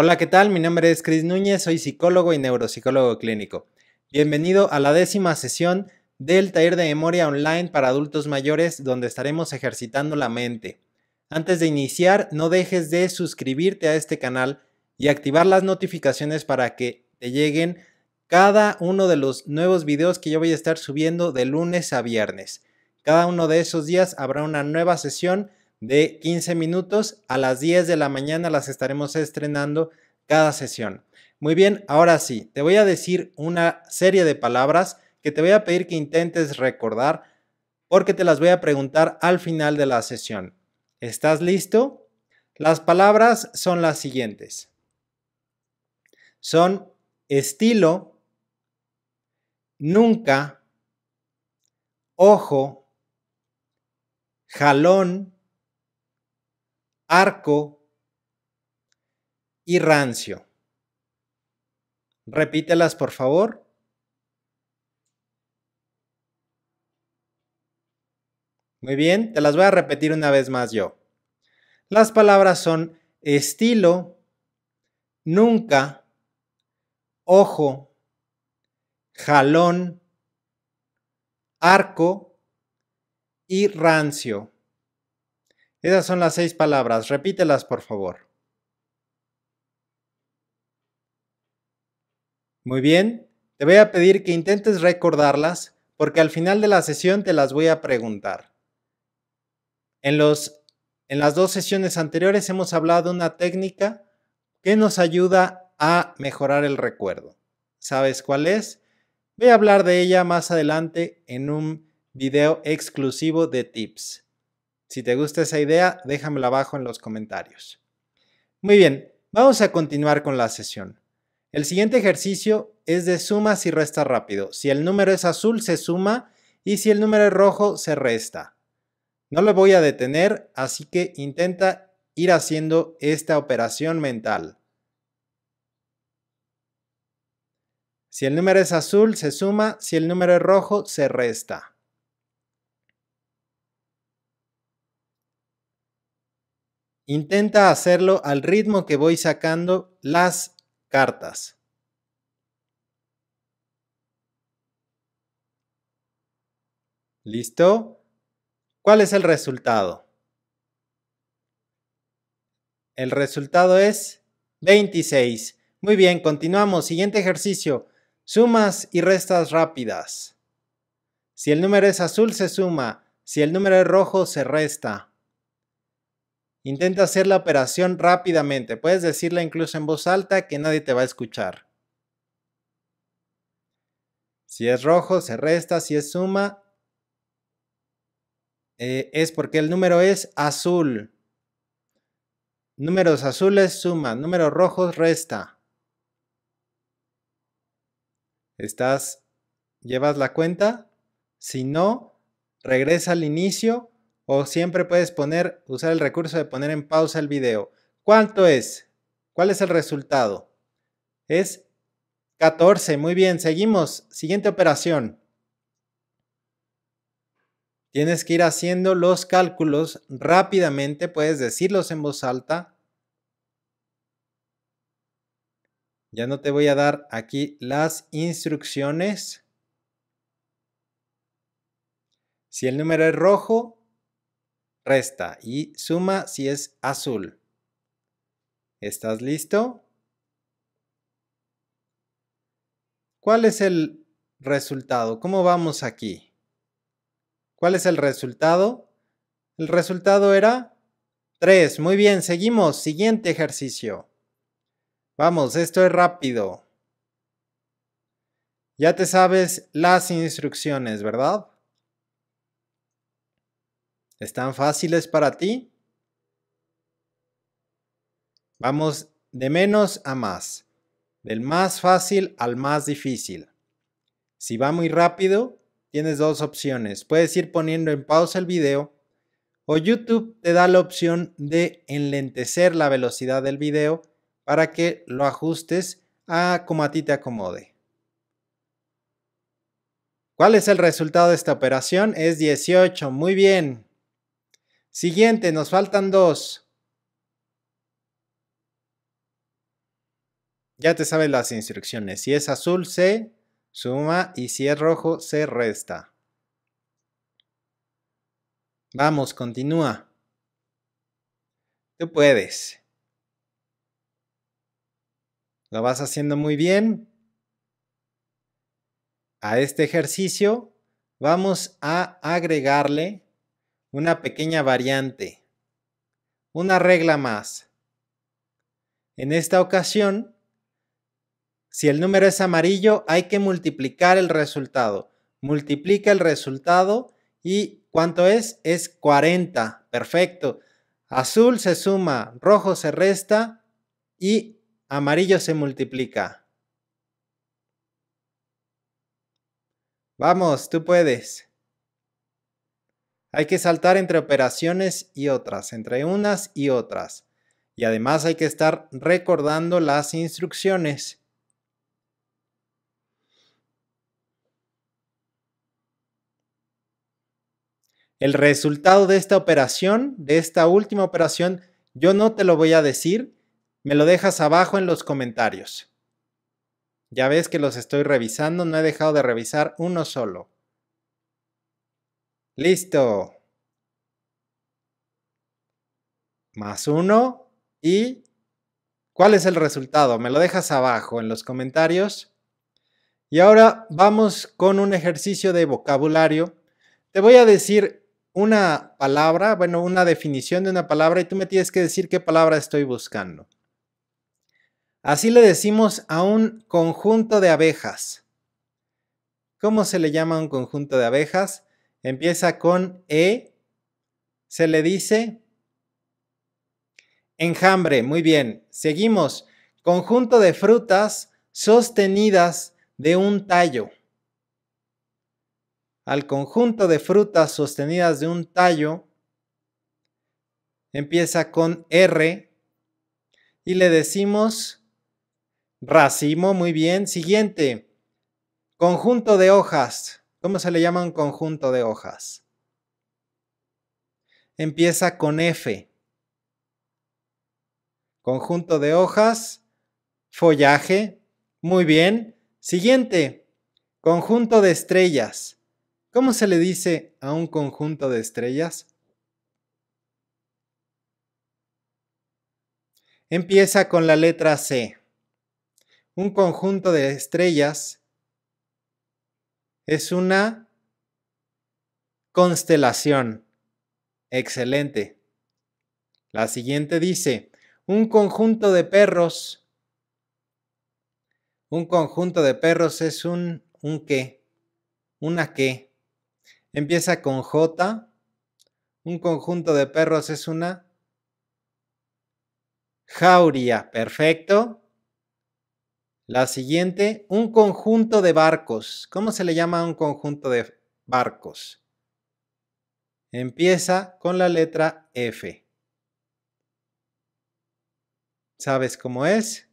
Hola, ¿qué tal? Mi nombre es Cris Núñez, soy psicólogo y neuropsicólogo clínico. Bienvenido a la décima sesión del taller de memoria online para adultos mayores donde estaremos ejercitando la mente. Antes de iniciar, no dejes de suscribirte a este canal y activar las notificaciones para que te lleguen cada uno de los nuevos videos que yo voy a estar subiendo de lunes a viernes. Cada uno de esos días habrá una nueva sesión de 15 minutos. A las 10 de la mañana las estaremos estrenando cada sesión. Muy bien, ahora sí, te voy a decir una serie de palabras que te voy a pedir que intentes recordar porque te las voy a preguntar al final de la sesión. ¿Estás listo? Las palabras son las siguientes. Son estilo, nunca, ojo, jalón, arco y rancio. Repítelas, por favor. Muy bien, te las voy a repetir una vez más yo. Las palabras son estilo, nunca, ojo, jalón, arco y rancio. Esas son las seis palabras, repítelas por favor. Muy bien, te voy a pedir que intentes recordarlas porque al final de la sesión te las voy a preguntar. En, los, en las dos sesiones anteriores hemos hablado de una técnica que nos ayuda a mejorar el recuerdo. ¿Sabes cuál es? Voy a hablar de ella más adelante en un video exclusivo de tips. Si te gusta esa idea, déjamela abajo en los comentarios. Muy bien, vamos a continuar con la sesión. El siguiente ejercicio es de suma y resta rápido. Si el número es azul, se suma y si el número es rojo, se resta. No lo voy a detener, así que intenta ir haciendo esta operación mental. Si el número es azul, se suma. Si el número es rojo, se resta. Intenta hacerlo al ritmo que voy sacando las cartas. ¿Listo? ¿Cuál es el resultado? El resultado es 26. Muy bien, continuamos. Siguiente ejercicio. Sumas y restas rápidas. Si el número es azul, se suma. Si el número es rojo, se resta. Intenta hacer la operación rápidamente. Puedes decirla incluso en voz alta que nadie te va a escuchar. Si es rojo, se resta. Si es suma, eh, es porque el número es azul. Números azules suma, números rojos resta. ¿Estás? ¿Llevas la cuenta? Si no, regresa al inicio o siempre puedes poner, usar el recurso de poner en pausa el video. ¿Cuánto es? ¿Cuál es el resultado? Es 14. Muy bien, seguimos. Siguiente operación. Tienes que ir haciendo los cálculos rápidamente, puedes decirlos en voz alta. Ya no te voy a dar aquí las instrucciones. Si el número es rojo, resta y suma si es azul. ¿Estás listo? ¿Cuál es el resultado? ¿Cómo vamos aquí? ¿Cuál es el resultado? El resultado era 3. Muy bien, seguimos. Siguiente ejercicio. Vamos, esto es rápido. Ya te sabes las instrucciones, ¿verdad? ¿Están fáciles para ti? Vamos de menos a más, del más fácil al más difícil. Si va muy rápido, tienes dos opciones. Puedes ir poniendo en pausa el video o YouTube te da la opción de enlentecer la velocidad del video para que lo ajustes a como a ti te acomode. ¿Cuál es el resultado de esta operación? Es 18. Muy bien. Siguiente, nos faltan dos. Ya te sabes las instrucciones. Si es azul, se suma y si es rojo, se resta. Vamos, continúa. Tú puedes. Lo vas haciendo muy bien. A este ejercicio vamos a agregarle una pequeña variante, una regla más. En esta ocasión, si el número es amarillo, hay que multiplicar el resultado. Multiplica el resultado y ¿cuánto es? Es 40. Perfecto. Azul se suma, rojo se resta y amarillo se multiplica. Vamos, tú puedes. Hay que saltar entre operaciones y otras, entre unas y otras. Y además hay que estar recordando las instrucciones. El resultado de esta operación, de esta última operación, yo no te lo voy a decir, me lo dejas abajo en los comentarios. Ya ves que los estoy revisando, no he dejado de revisar uno solo. Listo. Más uno. ¿Y cuál es el resultado? Me lo dejas abajo en los comentarios. Y ahora vamos con un ejercicio de vocabulario. Te voy a decir una palabra, bueno, una definición de una palabra y tú me tienes que decir qué palabra estoy buscando. Así le decimos a un conjunto de abejas. ¿Cómo se le llama a un conjunto de abejas? empieza con E, se le dice enjambre. Muy bien, seguimos. Conjunto de frutas sostenidas de un tallo. Al conjunto de frutas sostenidas de un tallo empieza con R y le decimos racimo. Muy bien, siguiente. Conjunto de hojas ¿Cómo se le llama un conjunto de hojas? Empieza con F. Conjunto de hojas, follaje. Muy bien. Siguiente, conjunto de estrellas. ¿Cómo se le dice a un conjunto de estrellas? Empieza con la letra C. Un conjunto de estrellas es una constelación. Excelente. La siguiente dice, un conjunto de perros. Un conjunto de perros es un, un qué, una qué. Empieza con J. Un conjunto de perros es una jauría. Perfecto. La siguiente, un conjunto de barcos. ¿Cómo se le llama a un conjunto de barcos? Empieza con la letra F. ¿Sabes cómo es?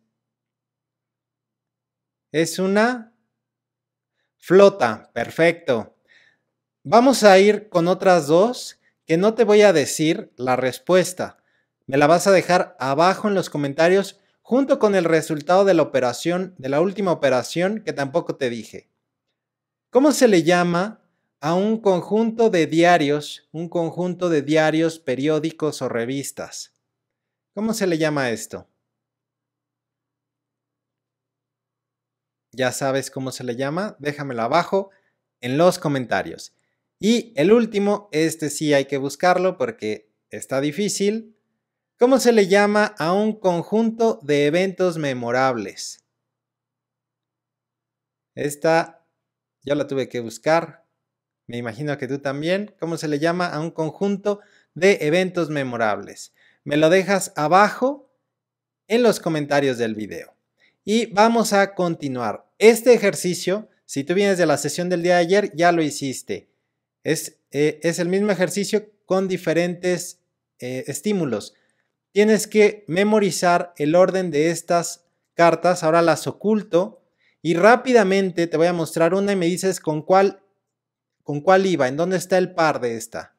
Es una flota. Perfecto. Vamos a ir con otras dos que no te voy a decir la respuesta. Me la vas a dejar abajo en los comentarios junto con el resultado de la operación, de la última operación que tampoco te dije. ¿Cómo se le llama a un conjunto de diarios, un conjunto de diarios, periódicos o revistas? ¿Cómo se le llama esto? Ya sabes cómo se le llama, déjamelo abajo en los comentarios. Y el último, este sí hay que buscarlo porque está difícil, ¿Cómo se le llama a un conjunto de eventos memorables? Esta ya la tuve que buscar. Me imagino que tú también. ¿Cómo se le llama a un conjunto de eventos memorables? Me lo dejas abajo en los comentarios del video. Y vamos a continuar. Este ejercicio, si tú vienes de la sesión del día de ayer, ya lo hiciste. Es, eh, el mismo ejercicio con diferentes eh, estímulos tienes que memorizar el orden de estas cartas. Ahora las oculto y rápidamente te voy a mostrar una y me dices con cuál, con cuál iba, en dónde está el par de esta.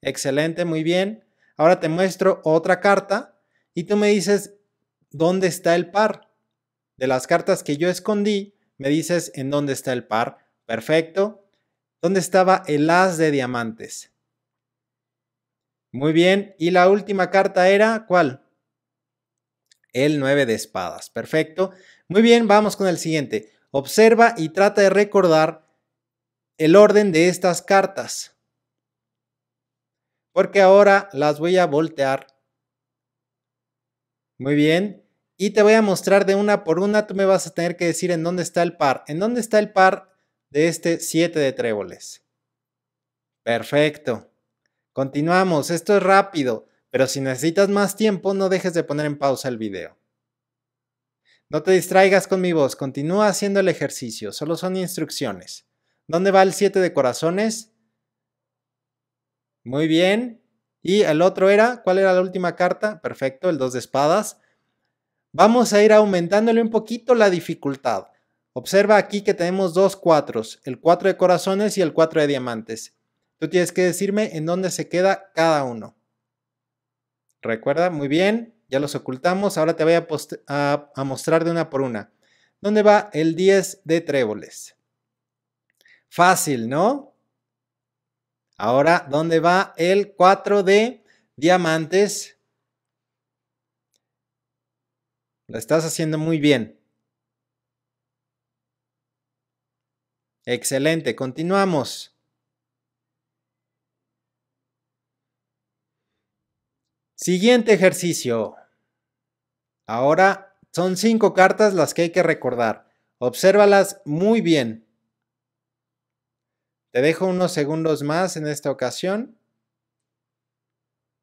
Excelente, muy bien. Ahora te muestro otra carta y tú me dices dónde está el par. De las cartas que yo escondí, me dices en dónde está el par. Perfecto. ¿Dónde estaba el as de diamantes? Muy bien. Y la última carta era, ¿cuál? El 9 de espadas. Perfecto. Muy bien, vamos con el siguiente. Observa y trata de recordar el orden de estas cartas. Porque ahora las voy a voltear. Muy bien. Y te voy a mostrar de una por una. Tú me vas a tener que decir en dónde está el par. ¿En dónde está el par de este 7 de tréboles? Perfecto. Continuamos, esto es rápido, pero si necesitas más tiempo no dejes de poner en pausa el video. No te distraigas con mi voz, continúa haciendo el ejercicio, solo son instrucciones. ¿Dónde va el 7 de corazones? Muy bien. Y el otro era, ¿cuál era la última carta? Perfecto, el 2 de espadas. Vamos a ir aumentándole un poquito la dificultad. Observa aquí que tenemos dos cuatros, el 4 de corazones y el 4 de diamantes. Tú tienes que decirme en dónde se queda cada uno. Recuerda, muy bien, ya los ocultamos. Ahora te voy a, mostrar de una por una. ¿Dónde va el 10 de tréboles? Fácil, ¿no? Ahora, ¿dónde va el 4 de diamantes? Lo estás haciendo muy bien. Excelente, continuamos. Siguiente ejercicio. Ahora son cinco cartas las que hay que recordar. Obsérvalas muy bien. Te dejo unos segundos más en esta ocasión.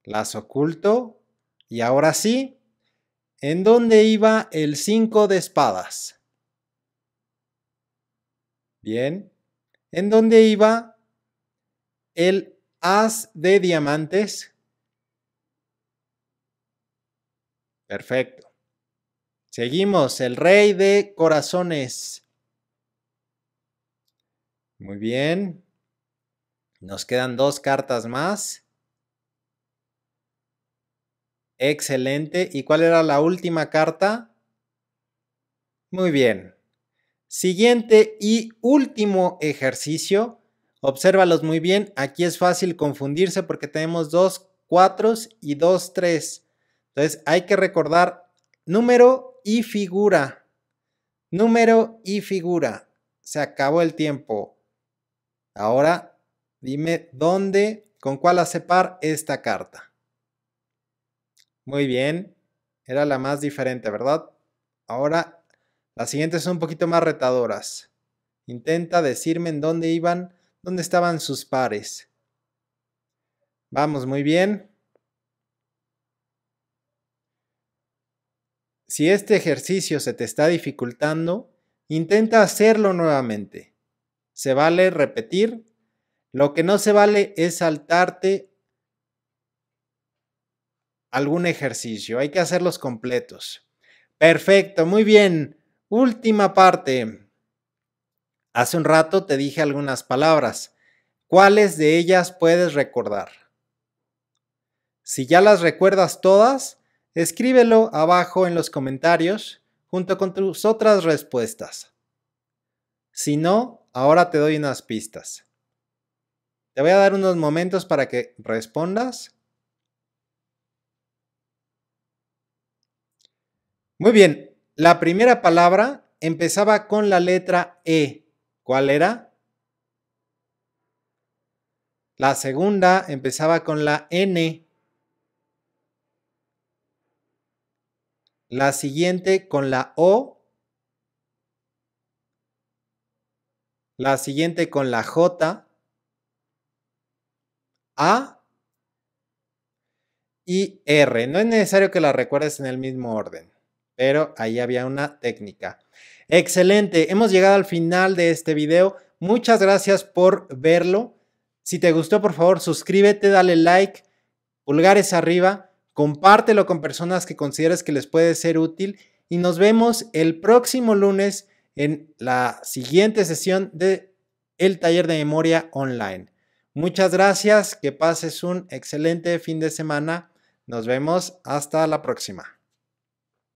Las oculto. Y ahora sí, ¿en dónde iba el 5 de espadas? Bien. ¿En dónde iba el as de diamantes? Perfecto. Seguimos, el rey de corazones. Muy bien. Nos quedan dos cartas más. Excelente. ¿Y cuál era la última carta? Muy bien. Siguiente y último ejercicio. Obsérvalos muy bien. Aquí es fácil confundirse porque tenemos dos cuatros y dos tres. Entonces hay que recordar número y figura. Número y figura. Se acabó el tiempo. Ahora dime dónde, con cuál par esta carta. Muy bien. Era la más diferente, ¿verdad? Ahora las siguientes son un poquito más retadoras. Intenta decirme en dónde iban, dónde estaban sus pares. Vamos, muy bien. Si este ejercicio se te está dificultando, intenta hacerlo nuevamente. Se vale repetir. Lo que no se vale es saltarte algún ejercicio. Hay que hacerlos completos. Perfecto, muy bien. Última parte. Hace un rato te dije algunas palabras. ¿Cuáles de ellas puedes recordar? Si ya las recuerdas todas, Escríbelo abajo en los comentarios junto con tus otras respuestas. Si no, ahora te doy unas pistas. Te voy a dar unos momentos para que respondas. Muy bien, la primera palabra empezaba con la letra E. ¿Cuál era? La segunda empezaba con la N. La siguiente con la O. La siguiente con la J. A y R. No es necesario que la recuerdes en el mismo orden, pero ahí había una técnica. Excelente, hemos llegado al final de este video. Muchas gracias por verlo. Si te gustó, por favor, suscríbete, dale like, pulgares arriba compártelo con personas que consideres que les puede ser útil y nos vemos el próximo lunes en la siguiente sesión de el taller de memoria online. Muchas gracias, que pases un excelente fin de semana. Nos vemos hasta la próxima.